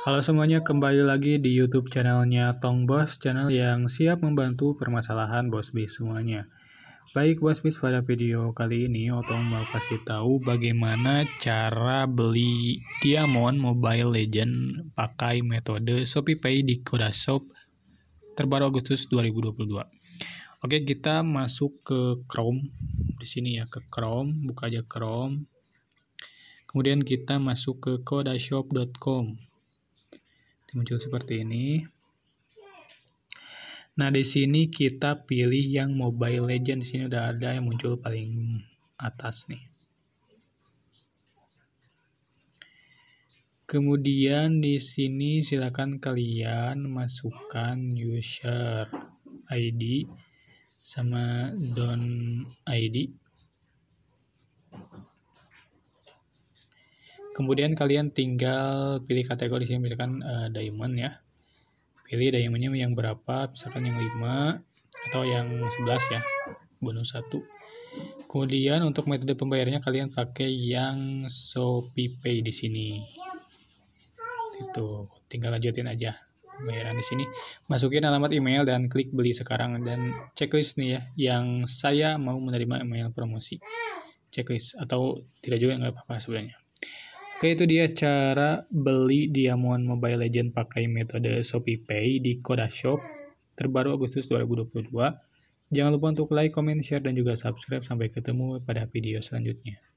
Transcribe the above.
Halo semuanya, kembali lagi di YouTube channelnya Tong Bos, channel yang siap membantu permasalahan Bos Bis semuanya. Baik Bos Bis, pada video kali ini Otong mau kasih tahu bagaimana cara beli Diamond Mobile Legend pakai metode Shopee Pay di Koda Shop terbaru Agustus 2022. Oke, kita masuk ke Chrome di sini ya, ke Chrome, buka aja Chrome. Kemudian kita masuk ke kodashop.com muncul seperti ini. Nah, di sini kita pilih yang Mobile Legends. sini udah ada yang muncul paling atas nih. Kemudian di sini silakan kalian masukkan user ID sama zone ID kemudian kalian tinggal pilih kategori sini misalkan uh, diamond ya pilih diamondnya yang berapa misalkan yang 5 atau yang 11 ya bonus 1 kemudian untuk metode pembayarannya kalian pakai yang Shopee Pay di sini itu tinggal lanjutin aja pembayaran di sini masukin alamat email dan klik beli sekarang dan checklist nih ya yang saya mau menerima email promosi checklist atau tidak juga nggak apa-apa sebenarnya Oke itu dia cara beli diamuan Mobile Legend pakai metode Shopee Pay di Koda Shop terbaru Agustus 2022. Jangan lupa untuk like, comment, share, dan juga subscribe. Sampai ketemu pada video selanjutnya.